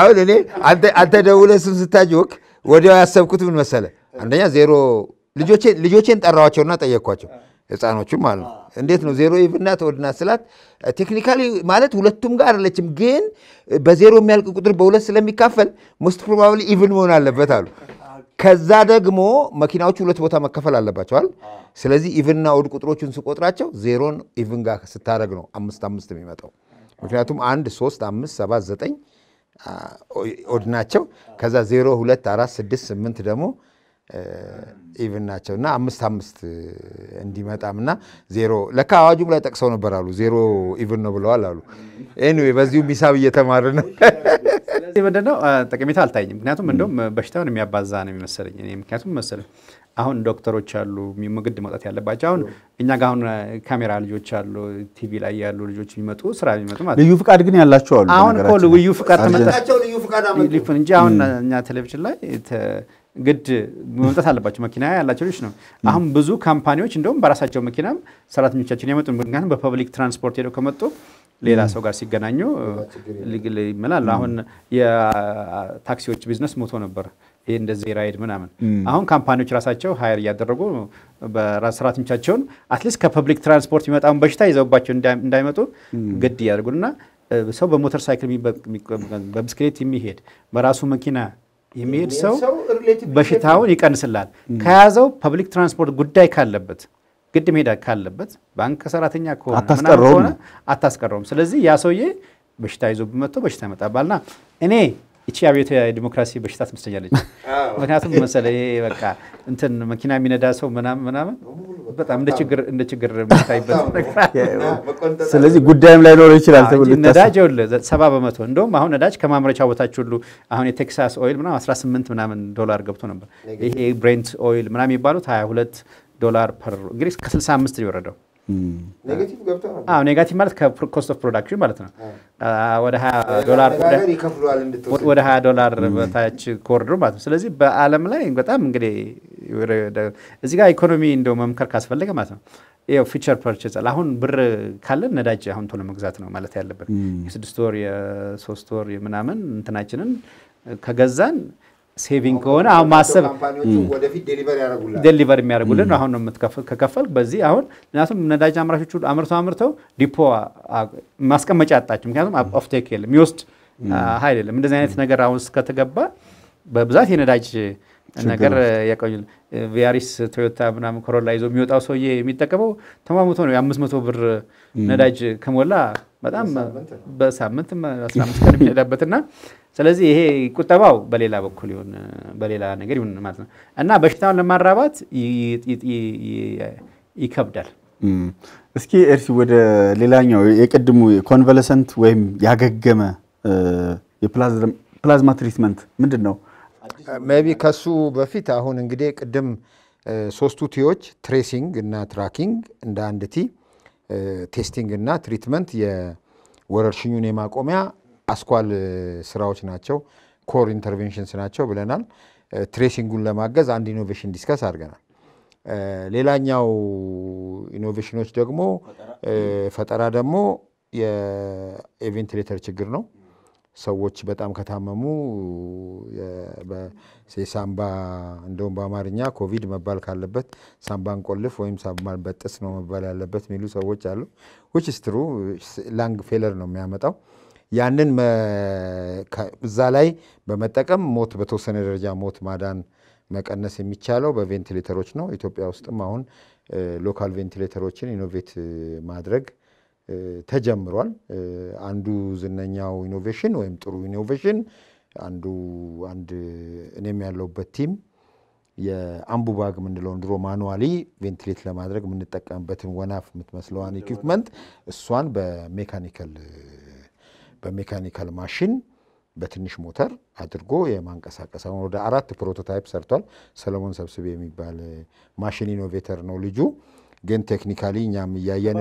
አሁን እኔ አንተ ደውለህ ስም ስታጅወቅ ወዲያው ያሰብኩት ምን መሰለህ? አንደኛ ዜሮ ልጆቼን ጠራኋቸውና ጠየቅኳቸው። ህፃኖቹም ማለት ነው። እንዴት ነው ዜሮ ኢቭና ተወድና ስላት ቴክኒካሊ ማለት ሁለቱም ጋር አለችም፣ ግን በዜሮ የሚያልቅ ቁጥር በሁለት ስለሚካፈል ሞስት ፕሮባብሊ ኢቭን መሆን አለበት አሉ። ከዛ ደግሞ መኪናዎቹ ሁለት ቦታ መከፈል አለባቸዋል። ስለዚህ ኢቭንና ኦድ ቁጥሮቹን ስቆጥራቸው ዜሮን ኢቭን ጋር ስታደረግ ነው አምስት አምስት የሚመጣው። ምክንያቱም አንድ ሶስት አምስት ሰባት ዘጠኝ ኦድ ናቸው። ከዛ ዜሮ ሁለት አራት ስድስት ስምንት ደግሞ ኢቭን ናቸው እና አምስት አምስት እንዲመጣም እና ዜሮ ለካ አዋጁም ላይ ጠቅሰው ነበር አሉ። ዜሮ ኢቭን ነው ብለዋል አሉ። ኤኒዌይ በዚሁ ሂሳብ እየተማር ነው። ስለዚህ ምንድነው ጠቀሜታ አልታየኝም። ምክንያቱም እንደውም በሽታውን የሚያባዛ ነው የሚመስለኝ። ምክንያቱም መሰለኝ አሁን ዶክተሮች አሉ ግድ መውጣት ያለባቸው። አሁን እኛ ጋር አሁን ካሜራ ልጆች አሉ፣ ቲቪ ላይ ያሉ ልጆች የሚመጡ ስራ የሚመጡ ማለት ልዩ ፍቃድ ግን ያላቸው አሉ። አሁን ልዩ ፍቃድ ልዩ ፍቃድ ተመጣ እንጂ አሁን እኛ ቴሌቪዥን ላይ ግድ መምጣት አለባቸው። መኪና ያላቸው ልጆች ነው። አሁን ብዙ ካምፓኒዎች እንደውም በራሳቸው መኪናም ሰራተኞቻችን ያመጡ፣ ምክንያቱም በፐብሊክ ትራንስፖርት ሄደው ከመጡ ሌላ ሰው ጋር ሲገናኙ ይመላል። አሁን የታክሲዎች ቢዝነስ ሞቶ ነበር። ይህ እንደዚህ ራይድ ምናምን አሁን ካምፓኒዎች ራሳቸው ሀይር እያደረጉ ሰራተኞቻቸውን አትሊስት ከፐብሊክ ትራንስፖርት የሚመጣውን በሽታ ይዘውባቸው እንዳይመጡ ግድ እያደርጉና ሰው በሞተር ሳይክል በብስክሌት የሚሄድ በራሱ መኪና የሚሄድ ሰው በሽታውን ይቀንስላል። ከያዘው ፐብሊክ ትራንስፖርት ጉዳይ ካለበት ግድ መሄድ ካለበት ባንክ ሰራተኛ ከሆነ አታስቀረውም። ስለዚህ ያ ሰውዬ በሽታ ይዞ መጥቶ በሽታ ይመጣባልና እኔ ይቺ አብዮት ዲሞክራሲ በሽታ ትመስለኛለች። ምክንያቱም መሰለ በቃ እንትን መኪና የሚነዳ ሰው ምናምን ምናምን በጣም እንደ ችግር እንደ ችግር የሚታይበት ስለዚህ ጉዳይም ላይ ኖረ ይችላል ተብሎ ነዳጅ ውል ሰባ በመቶ እንደውም አሁን ነዳጅ ከማምረቻ ቦታች ሁሉ አሁን የቴክሳስ ኦይል ምናምን 18 ምናምን ዶላር ገብቶ ነበር። ይሄ ብሬንት ኦይል ምናምን የሚባሉት 22 ዶላር ፐር እንግዲህ ከ65 የወረደው ኔጋቲቭ ማለት ከኮስት ኦፍ ፕሮዳክሽን ማለት ነው። ወደ ሀያ ዶላር በታች ኮሪደሩ ማለት ነው። ስለዚህ በአለም ላይ በጣም እንግዲህ እዚህ ጋር ኢኮኖሚ እንደው መምከር ካስፈለገ ማለት ነው ይኸው ፊቸር ፐርቼዛል አሁን ብር ካለን ነዳጅ አሁን ቶሎ መግዛት ነው ማለት ያለበት የስድስት ወር የሶስት ወር ምናምን እንትናችንን ከገዛን ሴቪንግ ከሆነ አሁን ማሰብ ዴሊቨር የሚያደርጉልን አሁን ነው ከከፈል በዚህ አሁን ምክንያቱም ነዳጅ አምራቾቹ አምርተው አምርተው ዲፖ ማስቀመጫ ያጣቸው ምክንያቱም ኦፍቴክ የለም የሚወስድ ሀይል የለም። እንደዚህ አይነት ነገር አሁን እስከተገባ በብዛት የነዳጅ ነገር ያቀኙል ቪያሪስ ቶዮታ ምናምን ኮሮላ ይዞ የሚወጣው ሰውዬ የሚጠቀመው ተሟሙቶ ነው የአምስት መቶ ብር ነዳጅ ከሞላ በጣም በሳምንት አስራ ቀን የሚሄዳበት የሚነዳበትና ስለዚህ ይሄ ቁጠባው በሌላ በኩል ይሁን በሌላ ነገር ይሁን ማለት ነው እና በሽታውን ለማራባት ይከብዳል። እስኪ እርሲ ወደ ሌላኛው የቅድሙ ኮንቨለሰንት ወይም ያገገመ የፕላዝማ ትሪትመንት ምንድን ነው? ሜቢ ከሱ በፊት አሁን እንግዲህ ቅድም ሶስቱ ቲዎች ትሬሲንግ እና ትራኪንግ እንደ አንድ ቲ ቴስቲንግ እና ትሪትመንት የወረርሽኙን የማቆሚያ አስኳል ስራዎች ናቸው፣ ኮር ኢንተርቬንሽንስ ናቸው ብለናል። ትሬሲንጉን ለማገዝ አንድ ኢኖቬሽን ዲስከስ አድርገናል። ሌላኛው ኢኖቬሽኖች ደግሞ ፈጠራ ደግሞ የቬንቲሌተር ችግር ነው። ሰዎች በጣም ከታመሙ ሳምባ እንደውም በአማርኛ ኮቪድ መባል ካለበት ሳምባን ቆልፍ ወይም ሳምባን በጥስ ነው መባል ያለበት የሚሉ ሰዎች አሉ። ዊች ስትሩ ላንግ ፌለር ነው የሚያመጣው። ያንን እዛ ላይ በመጠቀም ሞት በተወሰነ ደረጃ ሞት ማዳን መቀነስ የሚቻለው በቬንቲሌተሮች ነው። ኢትዮጵያ ውስጥም አሁን ሎካል ቬንቲሌተሮችን ኢኖቬት ማድረግ ተጀምሯል። አንዱ ዝነኛው ኢኖቬሽን ወይም ጥሩ ኢኖቬሽን አንዱ አንድ እኔም ያለውበት ቲም የአምቡባግ የምንለውን ድሮ ማኑዋሊ ቬንትሌት ለማድረግ የምንጠቀምበትን ወናፍ የምትመስለዋን ኢኩፕመንት እሷን በሜካኒካል በሜካኒካል ማሽን በትንሽ ሞተር አድርጎ የማንቀሳቀስ አሁን ወደ አራት ፕሮቶታይፕ ሰርቷል። ሰለሞን ሰብስቤ የሚባል ማሽን ኢኖቬተር ነው ልጁ። ግን ቴክኒካሊ እኛም እያየን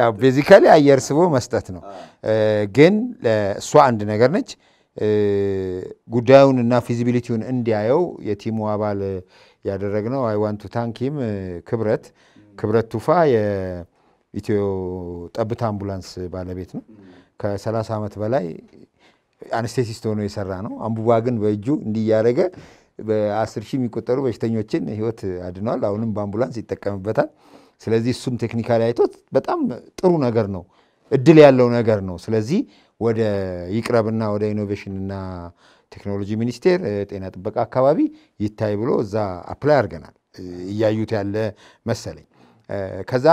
ያው ቤዚካሊ አየር ስቦ መስጠት ነው። ግን እሷ አንድ ነገር ነች። ጉዳዩን እና ፊዚቢሊቲውን እንዲያየው የቲሙ አባል ያደረግነው አይዋንቱ ታንኪም ክብረት ክብረት ቱፋ የኢትዮ ጠብታ አምቡላንስ ባለቤት ነው። ከ30 ዓመት በላይ አነስቴቲስት ሆኖ የሰራ ነው። አንቡባ ግን በእጁ እንዲያደረገ በአስር ሺህ የሚቆጠሩ በሽተኞችን ህይወት አድነዋል። አሁንም በአምቡላንስ ይጠቀምበታል። ስለዚህ እሱም ቴክኒካሊ አይቶት በጣም ጥሩ ነገር ነው፣ እድል ያለው ነገር ነው። ስለዚህ ወደ ይቅረብና ወደ ኢኖቬሽንና ቴክኖሎጂ ሚኒስቴር ጤና ጥበቃ አካባቢ ይታይ ብሎ እዛ አፕላይ አድርገናል። እያዩት ያለ መሰለኝ። ከዛ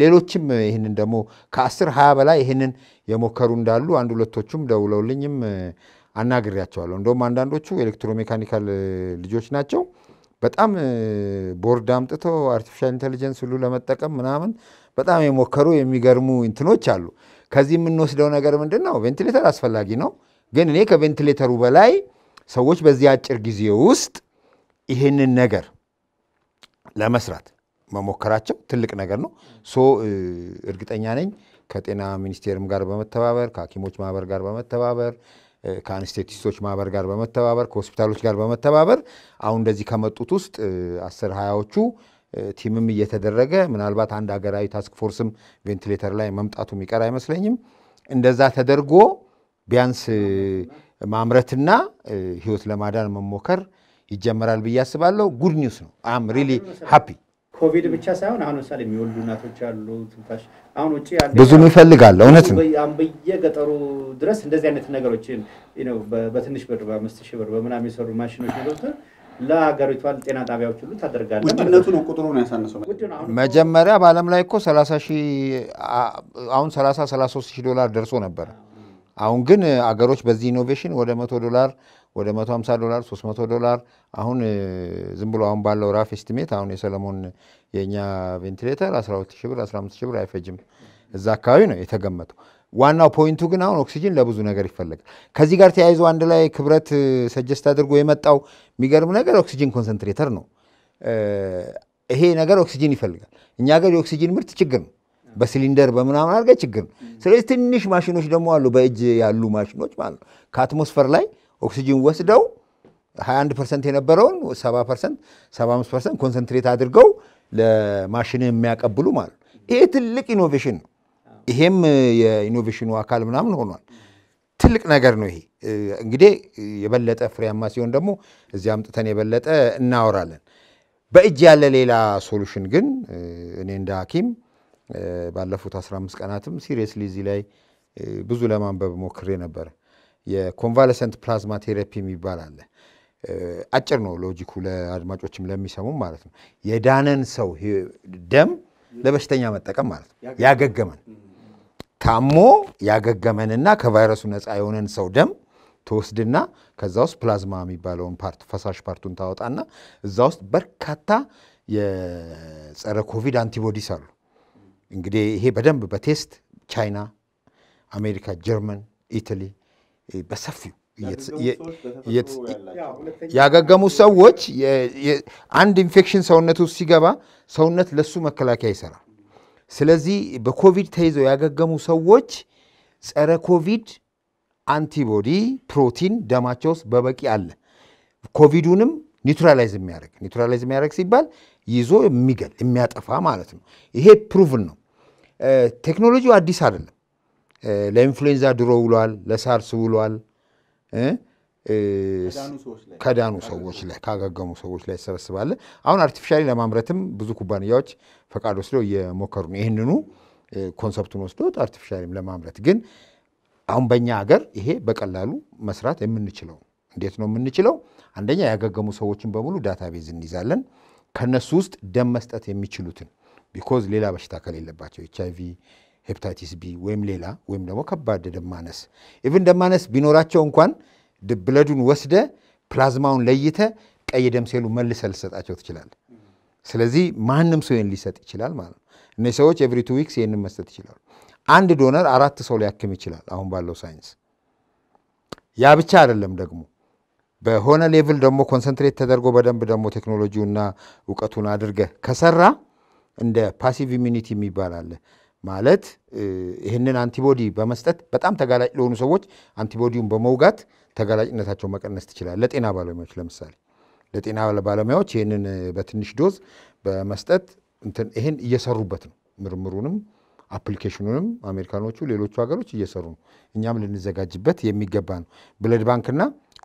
ሌሎችም ይህንን ደግሞ ከአስር ሃያ በላይ ይህንን የሞከሩ እንዳሉ አንድ ሁለቶቹም ደውለውልኝም አናግሬያቸዋለሁ። እንደውም አንዳንዶቹ ኤሌክትሮሜካኒካል ልጆች ናቸው። በጣም ቦርድ አምጥቶ አርቲፊሻል ኢንቴሊጀንስ ሁሉ ለመጠቀም ምናምን በጣም የሞከሩ የሚገርሙ እንትኖች አሉ። ከዚህ የምንወስደው ነገር ምንድን ነው? ቬንቲሌተር አስፈላጊ ነው፣ ግን እኔ ከቬንቲሌተሩ በላይ ሰዎች በዚህ አጭር ጊዜ ውስጥ ይህንን ነገር ለመስራት መሞከራቸው ትልቅ ነገር ነው። ሶ እርግጠኛ ነኝ ከጤና ሚኒስቴርም ጋር በመተባበር ከሐኪሞች ማህበር ጋር በመተባበር ከአንስቴቲስቶች ማህበር ጋር በመተባበር ከሆስፒታሎች ጋር በመተባበር አሁን እንደዚህ ከመጡት ውስጥ አስር ሀያዎቹ ቲምም እየተደረገ ምናልባት አንድ ሀገራዊ ታስክ ፎርስም ቬንቲሌተር ላይ መምጣቱ የሚቀር አይመስለኝም። እንደዛ ተደርጎ ቢያንስ ማምረትና ህይወት ለማዳን መሞከር ይጀመራል ብዬ አስባለሁ። ጉድ ኒውስ ነው። አም ሪሊ ሃፒ ኮቪድ ብቻ ሳይሆን አሁን ለምሳሌ የሚወልዱ እናቶች አሉ። ትንፋሽ አሁን ውጭ ብዙም ይፈልጋል። እውነት ነው። በየገጠሩ ድረስ እንደዚህ አይነት ነገሮችን በትንሽ ብር በአምስት ሺህ ብር በምናምን የሰሩ ማሽኖች ነገሮችን ለሀገሪቷን ጤና ጣቢያዎች ሁሉ ታደርጋለህ። ውድነቱ ነው ቁጥሩ ነው ያሳነሰው። መጀመሪያ በዓለም ላይ እኮ 30 ሺህ አሁን ሰላሳ 33 ሺህ ዶላር ደርሶ ነበረ። አሁን ግን አገሮች በዚህ ኢኖቬሽን ወደ መቶ ዶላር ወደ 150 ዶላር 300 ዶላር አሁን ዝም ብሎ አሁን ባለው ራፍ ኤስቲሜት አሁን የሰለሞን የእኛ ቬንቲሌተር 12 ሺህ ብር 15 ሺህ ብር አይፈጅም። እዛ አካባቢ ነው የተገመተው። ዋናው ፖይንቱ ግን አሁን ኦክሲጅን ለብዙ ነገር ይፈለጋል። ከዚህ ጋር ተያይዞ አንድ ላይ ክብረት ሰጀስት አድርጎ የመጣው የሚገርም ነገር ኦክሲጅን ኮንሰንትሬተር ነው። ይሄ ነገር ኦክሲጅን ይፈልጋል። እኛ ገር የኦክሲጅን ምርት ችግር ነው። በሲሊንደር በምናምን አድርገህ ችግር ነው። ስለዚህ ትንሽ ማሽኖች ደግሞ አሉ፣ በእጅ ያሉ ማሽኖች ማለት ነው ከአትሞስፈር ላይ ኦክሲጂን ወስደው 21 ፐርሰንት የነበረውን 7 ፐርሰንት 75 ፐርሰንት ኮንሰንትሬት አድርገው ለማሽን የሚያቀብሉ ማለት ነው። ይሄ ትልቅ ኢኖቬሽን ነው። ይሄም የኢኖቬሽኑ አካል ምናምን ሆኗል። ትልቅ ነገር ነው። ይሄ እንግዲህ የበለጠ ፍሬያማ ሲሆን ደግሞ እዚህ አምጥተን የበለጠ እናወራለን። በእጅ ያለ ሌላ ሶሉሽን ግን እኔ እንደ ሐኪም ባለፉት 15 ቀናትም ሲሪየስሊ እዚህ ላይ ብዙ ለማንበብ ሞክሬ ነበረ። የኮንቫለሰንት ፕላዝማ ቴራፒ የሚባል አለ። አጭር ነው ሎጂኩ፣ ለአድማጮችም ለሚሰሙ ማለት ነው። የዳነን ሰው ደም ለበሽተኛ መጠቀም ማለት ነው። ያገገመን ታሞ ያገገመንና ከቫይረሱ ነፃ የሆነን ሰው ደም ትወስድና ከዛ ውስጥ ፕላዝማ የሚባለውን ፓርት ፈሳሽ ፓርቱን ታወጣና እዛ ውስጥ በርካታ የጸረ ኮቪድ አንቲቦዲስ አሉ። እንግዲህ ይሄ በደንብ በቴስት ቻይና፣ አሜሪካ፣ ጀርመን፣ ኢታሊ በሰፊው ያገገሙ ሰዎች አንድ ኢንፌክሽን ሰውነት ውስጥ ሲገባ ሰውነት ለሱ መከላከያ ይሰራል። ስለዚህ በኮቪድ ተይዘው ያገገሙ ሰዎች ጸረ ኮቪድ አንቲቦዲ ፕሮቲን ደማቸው ውስጥ በበቂ አለ። ኮቪዱንም ኒውትራላይዝ የሚያደርግ ኒውትራላይዝ የሚያደርግ ሲባል ይዞ የሚገል የሚያጠፋ ማለት ነው። ይሄ ፕሩቭን ነው። ቴክኖሎጂው አዲስ አይደለም። ለኢንፍሉዌንዛ ድሮ ውሏል፣ ለሳርስ ውሏል። ከዳኑ ሰዎች ላይ ካገገሙ ሰዎች ላይ ይሰበስባለ። አሁን አርቲፊሻሊ ለማምረትም ብዙ ኩባንያዎች ፈቃድ ወስደው እየሞከሩ ነው። ይህንኑ ኮንሰፕቱን ወስዶት አርቲፊሻሊም ለማምረት ግን አሁን በእኛ ሀገር ይሄ በቀላሉ መስራት የምንችለው እንዴት ነው የምንችለው? አንደኛ ያገገሙ ሰዎችን በሙሉ ዳታቤዝ እንይዛለን። ከነሱ ውስጥ ደም መስጠት የሚችሉትን ቢኮዝ ሌላ በሽታ ከሌለባቸው ኤች አይ ቪ ሄፕታይቲስ ቢ ወይም ሌላ ወይም ደግሞ ከባድ ደማነስ ኢቭን ደማነስ ቢኖራቸው እንኳን ብለዱን ወስደ ፕላዝማውን ለይተ ቀይ ደም ሴሉ መልሰ ልሰጣቸው ትችላል። ስለዚህ ማንም ሰው ይህን ሊሰጥ ይችላል ማለት ነው። እነዚህ ሰዎች ኤቭሪ ቱ ዊክስ ይህንን መስጠት ይችላሉ። አንድ ዶነር አራት ሰው ሊያክም ይችላል አሁን ባለው ሳይንስ። ያ ብቻ አይደለም ደግሞ በሆነ ሌቭል ደግሞ ኮንሰንትሬት ተደርጎ በደንብ ደግሞ ቴክኖሎጂውና እውቀቱን አድርገህ ከሰራ እንደ ፓሲቭ ኢሚኒቲ የሚባል አለ። ማለት ይህንን አንቲቦዲ በመስጠት በጣም ተጋላጭ ለሆኑ ሰዎች አንቲቦዲውን በመውጋት ተጋላጭነታቸው መቀነስ ትችላል። ለጤና ባለሙያዎች ለምሳሌ ለጤና ባለሙያዎች ይህንን በትንሽ ዶዝ በመስጠት ይህን እየሰሩበት ነው። ምርምሩንም አፕሊኬሽኑንም አሜሪካኖቹ፣ ሌሎቹ ሀገሮች እየሰሩ ነው። እኛም ልንዘጋጅበት የሚገባ ነው። ብለድ ባንክና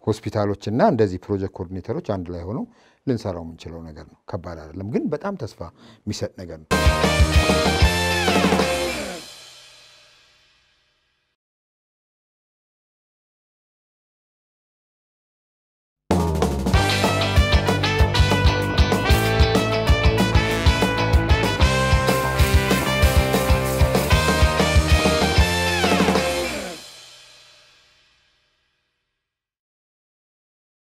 ሆስፒታሎችና እንደዚህ ፕሮጀክት ኮኦርዲኔተሮች አንድ ላይ ሆነው ልንሰራው የምንችለው ነገር ነው። ከባድ አይደለም፣ ግን በጣም ተስፋ የሚሰጥ ነገር ነው።